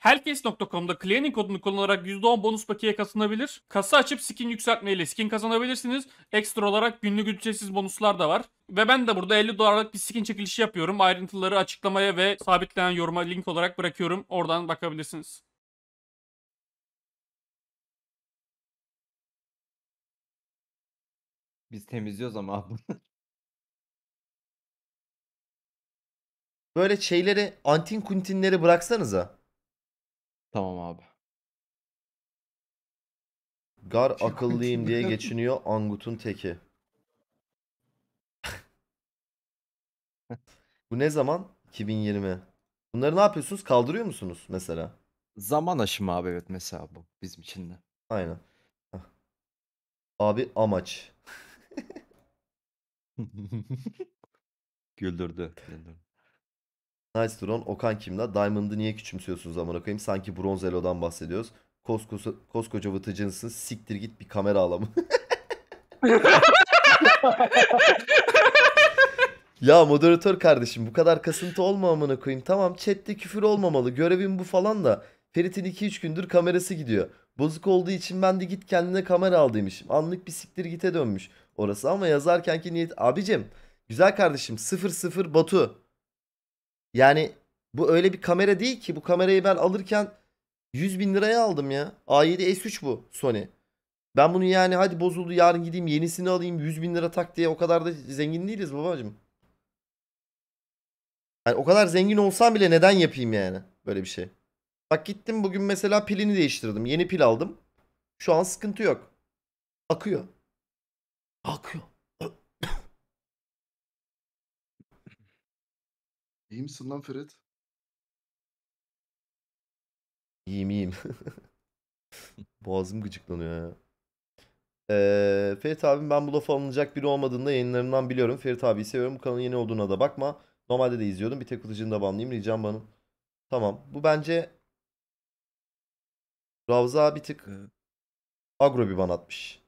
Hellcase.com'da Clearing kodunu kullanarak %10 bonus paket'e kazanabilir, Kasa açıp skin yükseltmeyle skin kazanabilirsiniz. Ekstra olarak günlük ücretsiz bonuslar da var. Ve ben de burada 50 dolarlık bir skin çekilişi yapıyorum. Ayrıntıları açıklamaya ve sabitlenen yoruma link olarak bırakıyorum. Oradan bakabilirsiniz. Biz temizliyoruz ama abi. Böyle şeyleri antin kuntinleri bıraksanıza. Tamam abi. Gar akıllıyım diye geçiniyor Angut'un teki. Bu ne zaman? 2020. Bunları ne yapıyorsunuz? Kaldırıyor musunuz mesela? Zaman aşımı abi evet mesela bu bizim için de. Aynen. Abi amaç. Güldürdü. Güldürdü. Nice Drone, Okan Kimla. Diamond'ı niye küçümsüyorsunuz amına koyayım? Sanki bronz elodan bahsediyoruz. Koskoca, koskoca vıtıcınsın. Siktir git bir kamera alamı. ya moderatör kardeşim bu kadar kasıntı olma amına koyayım. Tamam chatte küfür olmamalı. Görevim bu falan da. Ferit'in 2-3 gündür kamerası gidiyor. Bozuk olduğu için ben de git kendine kamera al demişim. Anlık bir siktir gite dönmüş orası ama yazarkenki niyet... Abicim güzel kardeşim 00 Batu. Yani bu öyle bir kamera değil ki. Bu kamerayı ben alırken 100 bin liraya aldım ya. A7S3 bu Sony. Ben bunu yani hadi bozuldu yarın gideyim yenisini alayım 100 bin lira tak diye o kadar da zengin değiliz babacım. Yani o kadar zengin olsam bile neden yapayım yani böyle bir şey. Bak gittim bugün mesela pilini değiştirdim. Yeni pil aldım. Şu an sıkıntı yok. Akıyor. Akıyor. İyi misin lan Ferit? İyiyim iyiyim. Boğazım gıcıklanıyor ya. Ee, Ferit abim ben bu lafa alınacak biri olmadığında yayınlarından biliyorum. Ferit abiyi seviyorum. Bu kanalın yeni olduğuna da bakma. Normalde de izliyordum. Bir tek kutucuğunu da banlayayım. Ricam bana. Tamam. Bu bence Ravza bir tık agro bir ban atmış.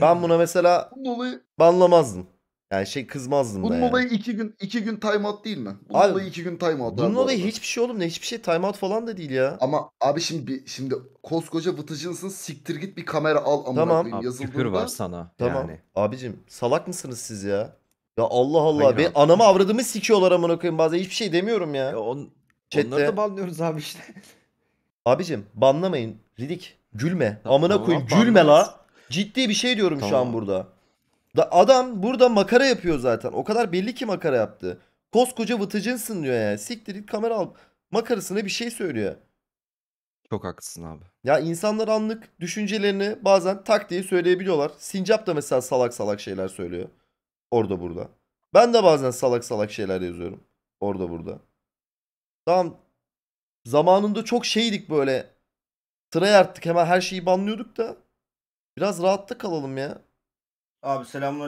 Ben buna mesela banlamazdım. Yani şey kızmazdım Bunun da yani. olayı iki gün iki gün timeout değil mi? Bunun Abi, olayı iki gün timeout. Bunun olayı hiçbir şey oğlum ne hiçbir şey timeout falan da değil ya. Ama abi şimdi bir- şimdi koskoca vıtıcınsın siktir git bir kamera al amına Tamam. koyayım Abi, küfür var sana. Tamam. Yani. Abicim salak mısınız siz ya? Ya Allah Allah. Hayır Be, abi. anamı avradımı sikiyorlar amına koyayım bazen. Hiçbir şey demiyorum ya. Ya on, Chat'te- onları da banlıyoruz abi işte. Abicim banlamayın. Ridik. Gülme. Amına Tamam, Gülme la. Ciddi bir şey diyorum şu an burada. Da adam burada makara yapıyor zaten. O kadar belli ki makara yaptı. Koskoca vıtıcınsın diyor yani. Siktir git kamera al. Makarasına bir şey söylüyor. Çok haklısın abi. Ya insanlar anlık düşüncelerini bazen tak diye söyleyebiliyorlar. Sincap da mesela salak salak şeyler söylüyor. Orada burada. Ben de bazen salak salak şeyler yazıyorum. Orada burada. Tamam. Zamanında çok şeydik böyle. Sıraya arttık hemen her şeyi banlıyorduk da. Biraz rahatta kalalım ya. Abi Aleyküm selam.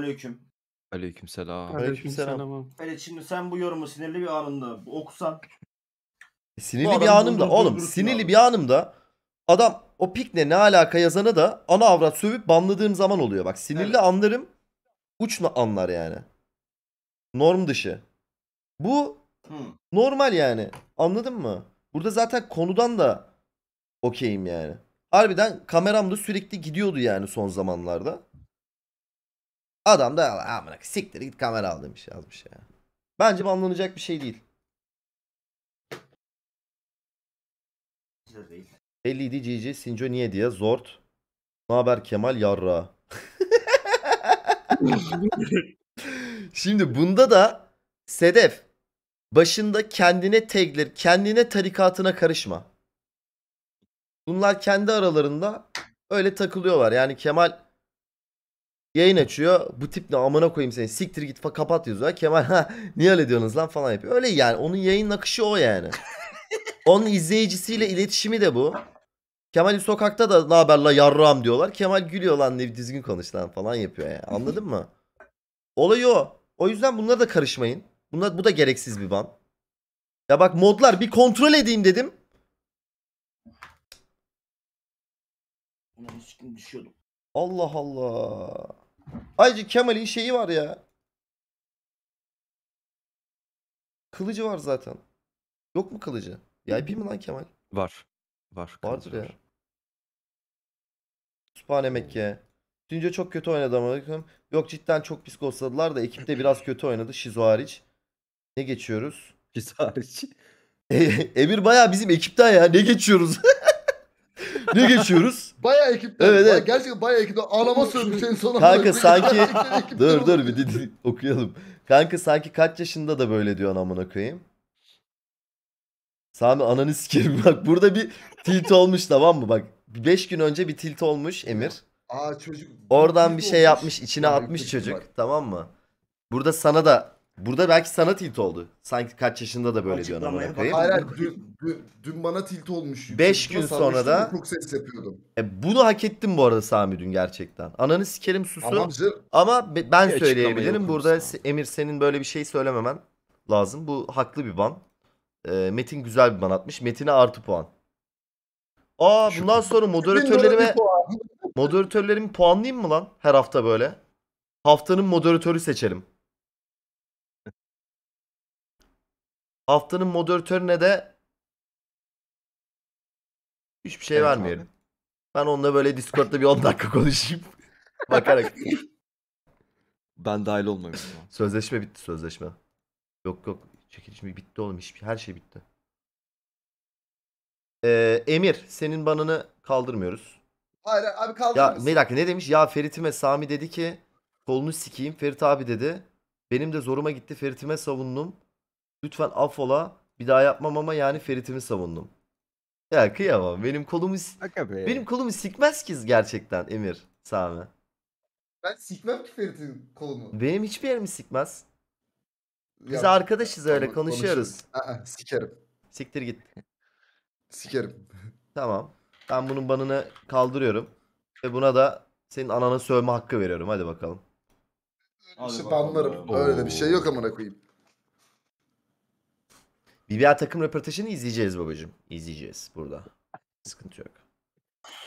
Aleyküm selam. Evet şimdi sen bu yorumu sinirli bir anında okusan. Sinirli bir anımda e, oğlum sinirli abi. bir anımda adam o pikle ne alaka yazana da ana avrat sövüp banladığım zaman oluyor. Bak sinirli evet. anlarım uçma anlar yani. Norm dışı. Bu hmm. normal yani anladın mı? Burada zaten konudan da okeyim yani. Harbiden kameram da sürekli gidiyordu yani son zamanlarda. Adam da amına siktir git kamera al demiş yazmış ya. Bence bamlanacak bir şey değil. değil. 57 GG Sinco niye diye Zort. Naber Kemal Yarra. Şimdi bunda da Sedef başında kendine teglir, kendine tarikatına karışma. Bunlar kendi aralarında öyle takılıyorlar. Yani Kemal Yayın açıyor. Bu tip ne amına koyayım seni. Siktir git fa kapat yazıyor. Kemal ha niye öyle diyorsunuz lan falan yapıyor. Öyle yani onun yayın akışı o yani. onun izleyicisiyle iletişimi de bu. Kemal sokakta da ne haber la yarram diyorlar. Kemal gülüyor lan ne düzgün konuş lan falan yapıyor yani. Anladın mı? Olay o. O yüzden bunlara da karışmayın. Bunlar bu da gereksiz bir ban. Ya bak modlar bir kontrol edeyim dedim. Allah Allah. Ayrıca Kemal'in şeyi var ya. Kılıcı var zaten. Yok mu kılıcı? VIP mi lan Kemal? Var. Var. Vardır var. ya. Sübhane Mekke. Dünce çok kötü oynadı ama. Yok cidden çok pis ghostladılar da ekipte biraz kötü oynadı. Şizo hariç. Ne geçiyoruz? Şizo hariç. E, Emir baya bizim ekipten ya. Ne geçiyoruz? ne geçiyoruz? Bayağı ekip. Evet, evet. Gerçekten bayağı ekip. Ağlama sövmüş şey en son. Kanka sanki dur dur bir dedi. okuyalım. Kanka sanki kaç yaşında da böyle diyor amına koyayım. Sami ananı sikerim bak burada bir tilt olmuş tamam mı bak. 5 gün önce bir tilt olmuş Emir. Aa çocuk. Oradan bir şey olmuş. yapmış içine yani, atmış çocuk var. tamam mı? Burada sana da Burada belki sana tilt oldu. Sanki kaç yaşında da böyle diyorsun amına koyayım. Hayır dün, dün, dün bana tilt olmuş. 5 gün sonra da çok ses yapıyordum. E, bunu hak ettim bu arada Sami dün gerçekten. Ananı sikerim susu. Amacı, Ama ben söyleyebilirim. Burada sana. Emir senin böyle bir şey söylememen lazım. Bu haklı bir ban. E, Metin güzel bir ban atmış. Metin'e artı puan. Aa bundan sonra moderatörlerime moderatörlerimi puanlayayım mı lan her hafta böyle? Haftanın moderatörü seçelim. Haftanın moderatörüne de hiçbir şey evet, vermiyorum. Abi. Ben onunla böyle Discord'da bir 10 dakika konuşayım. Bakarak. Ben dahil olmamışım. sözleşme bitti sözleşme. Yok yok çekilişim bitti oğlum. Hiçbir, her şey bitti. Ee, Emir senin banını kaldırmıyoruz. Hayır abi kaldırmıyoruz. Ya bir dakika ne demiş? Ya Ferit'ime Sami dedi ki kolunu sikeyim Ferit abi dedi. Benim de zoruma gitti Ferit'ime savundum. Lütfen affola. Bir daha yapmam ama yani Ferit'imi savundum. Ya kıyamam. Benim kolumu benim kolumu sikmez ki gerçekten Emir, Sami. Ben sikmem ki Ferit'in kolunu. Benim hiçbir yerimi sikmez. Biz Ya, arkadaşız öyle konuşuyoruz. Aa, sikerim. Siktir git. Sikerim. Tamam. Ben bunun banını kaldırıyorum. Ve buna da senin anana sövme hakkı veriyorum. Hadi bakalım. Hadi İşte bakalım. banlarım. Öyle de bir şey yok amına koyayım. BBA takım röportajını izleyeceğiz babacığım. İzleyeceğiz burada. Sıkıntı yok.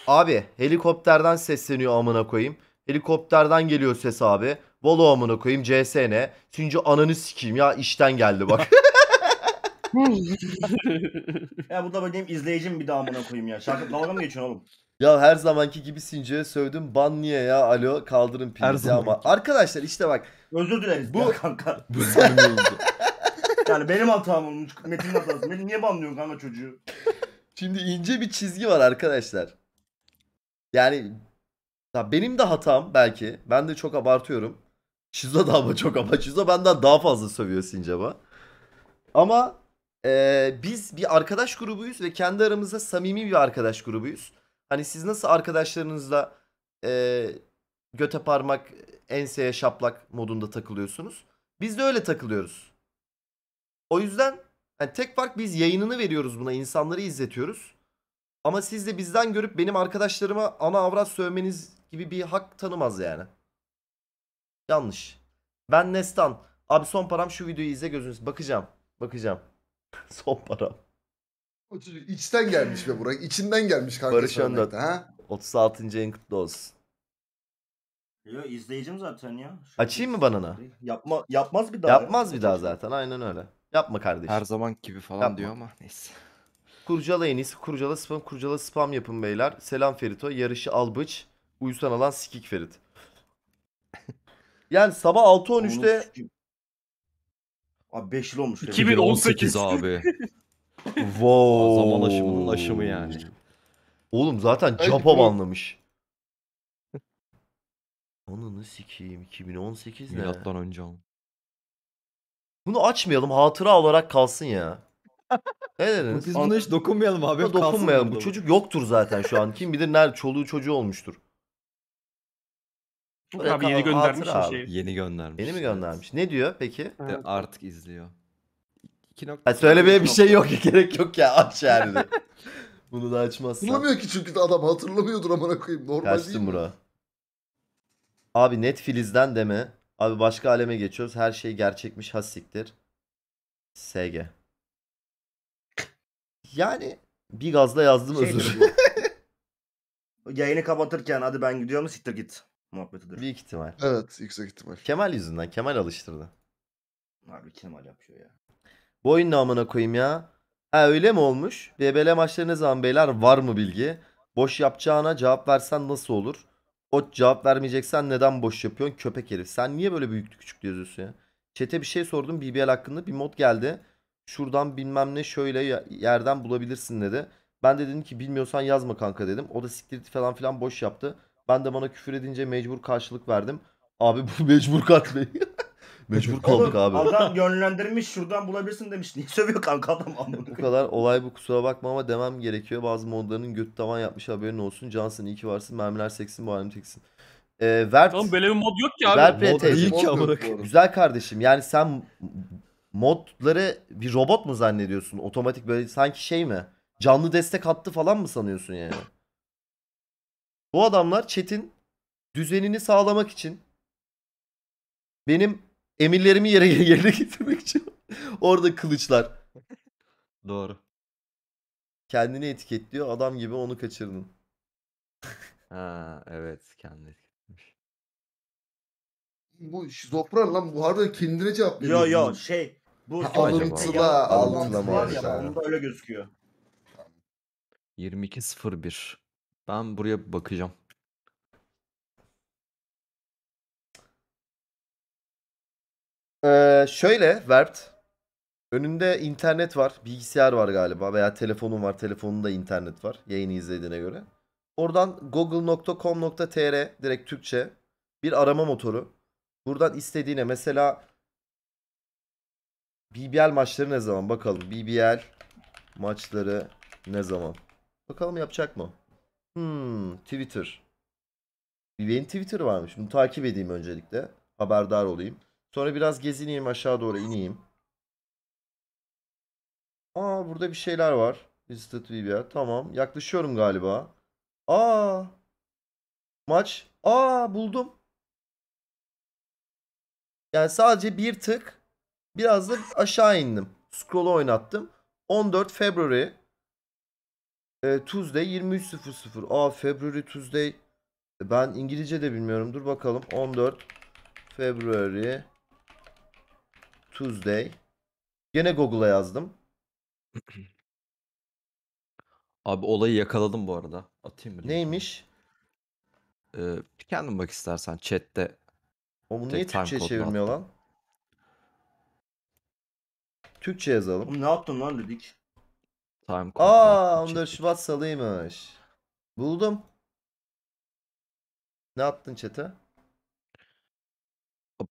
Abi helikopterden sesleniyor amına koyayım. Helikopterden geliyor ses abi. Volo amına koyayım CSN. Çünkü ananı sikeyim ya işten geldi bak. ya bu da benim izleyicim bir daha amına koyayım ya. Şarkı dalga mı geçiyorsun oğlum? Ya her zamanki gibi Since'ye sövdüm. Ban niye ya? Alo kaldırın pinizi ama. Arkadaşlar işte bak. Özür dileriz bu, ya kanka. Bu Yani benim hatam olmuş. Metin'in hatası. Metin niye banlıyorsun kanka çocuğu? Şimdi ince bir çizgi var arkadaşlar. Yani ya benim de hatam belki. Ben de çok abartıyorum. Şizo da ama çok ama Şizo benden daha fazla sövüyor Sincap'a. Ama e, biz bir arkadaş grubuyuz ve kendi aramızda samimi bir arkadaş grubuyuz. Hani siz nasıl arkadaşlarınızla e, göte parmak enseye şaplak modunda takılıyorsunuz? Biz de öyle takılıyoruz. O yüzden yani tek fark biz yayınını veriyoruz buna. insanları izletiyoruz. Ama siz de bizden görüp benim arkadaşlarıma ana avrat sövmeniz gibi bir hak tanımaz yani. Yanlış. Ben Nestan. Abi son param şu videoyu izle gözünüz. Bakacağım. Bakacağım. son param. O içten gelmiş be Burak. İçinden gelmiş kanka. Barış Öndat. 36. en kutlu olsun. Yo izleyicim zaten ya. Şöyle Açayım mı banana? Yapma, yapmaz bir daha. Yapmaz ya. bir daha zaten aynen öyle. Yapma kardeşim. Her zaman gibi falan Yapma. diyor ama neyse. Kurcala en Kurcala spam. Kurcala spam yapın beyler. Selam Ferito. Yarışı albıç. Uyusan alan sikik Ferit. yani sabah 6.13'te... Abi 5 yıl olmuş. 2018 abi. wow. Zaman aşımının aşımı yani. Oğlum zaten Japa anlamış. Onu nasıl sikeyim 2018 ne? Milattan önce almış. Bunu açmayalım hatıra olarak kalsın ya. Ne dediniz? Biz buna hiç dokunmayalım abi. Buna Kalsın dokunmayalım. Bu çocuk yoktur zaten şu an. Kim bilir nerede çoluğu çocuğu olmuştur. abi yeni abi, göndermiş abi. şeyi. Yeni göndermiş. Yeni mi göndermiş? Ne diyor peki? Evet. artık izliyor. 2 nokta. söylemeye bir şey yok. Gerek yok ya. Aç yani. Bunu da açmazsan. Hatırlamıyor ki çünkü adam hatırlamıyordur amına koyayım. Normal değil Kaçtım mi? bura. Abi Netflix'den deme. Abi başka aleme geçiyoruz. Her şey gerçekmiş hassiktir. SG. Yani bir gazla yazdım Şey özür. diyor Yayını kapatırken hadi ben gidiyorum siktir git muhabbetidir. Büyük ihtimal. Evet yüksek ihtimal. Kemal yüzünden. Kemal alıştırdı. Harbi Kemal yapıyor ya. Bu oyun ne koyayım ya? Ha öyle mi olmuş? BBL maçları ne zaman beyler? Var mı bilgi? Boş yapacağına cevap versen nasıl olur? O cevap vermeyeceksen neden boş yapıyorsun köpek herif. Sen niye böyle büyüklü küçüklü yazıyorsun ya? Çete bir şey sordum BBL hakkında bir mod geldi. Şuradan bilmem ne şöyle yerden bulabilirsin dedi. Ben de dedim ki bilmiyorsan yazma kanka dedim. O da siktirti falan filan boş yaptı. Ben de bana küfür edince mecbur karşılık verdim. Abi bu mecbur katli. Mecbur kaldık abi. Adam yönlendirmiş şuradan bulabilirsin demiş. Niye sövüyor kanka adam Bu kadar olay bu kusura bakma ama demem gerekiyor. Bazı modlarının göt tavan yapmış haberin olsun. Cansın iyi ki varsın. Mermiler seksin bu halim teksin. Ee, Vert, Tamam böyle bir mod yok ki abi. Vert mod teyze, değil ki amına Güzel kardeşim yani sen modları bir robot mu zannediyorsun? Otomatik böyle sanki şey mi? Canlı destek hattı falan mı sanıyorsun yani? Bu adamlar chat'in düzenini sağlamak için benim emirlerimi yere yerine getirmek için orada kılıçlar. Doğru. Kendini etiketliyor adam gibi onu kaçırdın. Ha evet kendi etiketmiş. Bu şizofren lan bu harbiden kendine cevap veriyor. Yo yo şey. Bu Ha, alıntıla, Ya, alıntıla şey. var ya öyle gözüküyor. 22.01. Ben buraya bakacağım. Ee, şöyle Verpt. Önünde internet var. Bilgisayar var galiba veya telefonun var. Telefonunda internet var. Yayını izlediğine göre. Oradan google.com.tr direkt Türkçe bir arama motoru. Buradan istediğine mesela BBL maçları ne zaman bakalım. BBL maçları ne zaman? Bakalım yapacak mı? Hmm, Twitter. BBL'in Twitter varmış. Bunu takip edeyim öncelikle. Haberdar olayım. Sonra biraz gezineyim aşağı doğru ineyim. Aa burada bir şeyler var. Visited Libya. Tamam. Yaklaşıyorum galiba. Aa. Maç. Aa buldum. Yani sadece bir tık biraz da aşağı indim. Scroll'u oynattım. 14 February e, Tuesday 23.00. Aa February Tuesday. E, ben İngilizce de bilmiyorum. Dur bakalım. 14 February Tuesday. Gene Google'a yazdım. Abi olayı yakaladım bu arada. Atayım mı? Neymiş? Ee, kendin bak istersen chatte. O bunu niye Türkçe'ye çevirmiyor lan? Türkçe yazalım. Oğlum ne yaptın lan dedik. Time code. Aa 14 Şubat salıymış. Buldum. Ne yaptın çete?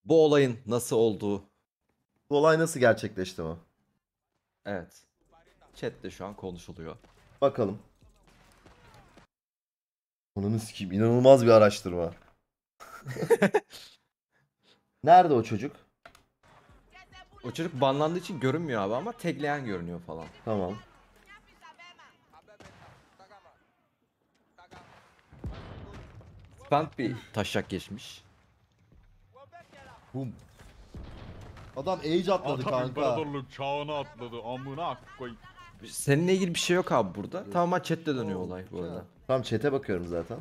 Bu olayın nasıl olduğu bu olay nasıl gerçekleşti mi? Evet. Chat'te şu an konuşuluyor. Bakalım. Onun sikeyim inanılmaz bir araştırma. Nerede o çocuk? O çocuk banlandığı için görünmüyor abi ama tekleyen görünüyor falan. Tamam. Stunt bir taşak geçmiş. Bu Adam age atladı Adam kanka. imparatorluk çağına atladı amına koy. Seninle ilgili bir şey yok abi burada. Tamamen chatte dönüyor olay bu arada. Şey- Tam chat'e bakıyorum zaten.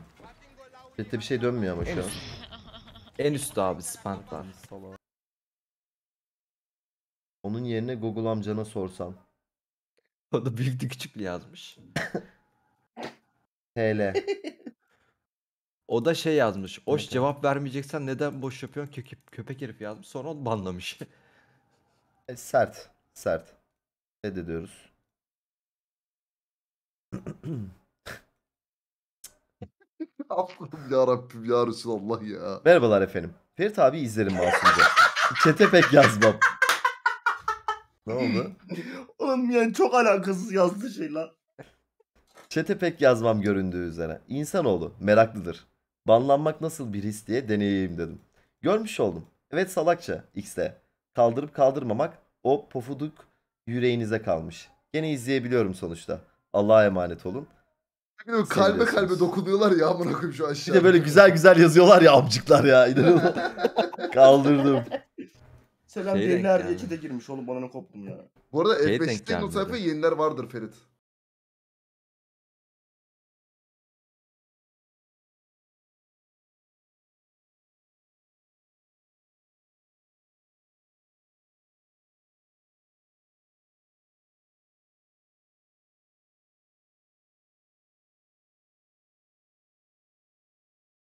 Chat'te bir şey dönmüyor ama şu an. En üstte abi spantlar. Onun yerine Google amcana sorsam. O da büyüklü küçüklü yazmış. TL. O da şey yazmış. Oş cevap vermeyeceksen neden boş yapıyorsun köpek, köpek herif yazmış. Sonra onu banlamış. E, sert. Sert. ediyoruz. Allah'ım ya Rabbim ya Resulallah ya. Merhabalar efendim. Ferit abi izlerim masumca. Çete pek yazmam. ne oldu? Oğlum yani çok alakasız yazdı şeyler. lan. Çete pek yazmam göründüğü üzere. İnsanoğlu meraklıdır. Banlanmak nasıl bir his diye deneyeyim dedim. Görmüş oldum. Evet salakça X'de kaldırıp kaldırmamak o pofuduk yüreğinize kalmış. Gene izleyebiliyorum sonuçta. Allah'a emanet olun. Bilmiyorum, kalbe kalbe dokunuyorlar ya amına koyayım şu aşağı. Bir de böyle güzel güzel yazıyorlar ya amcıklar ya. Kaldırdım. Selam Şey yeniler diye de girmiş oğlum bana ne koptum ya. Bu arada Şey denk F5'te bu sayfa yeniler vardır Ferit.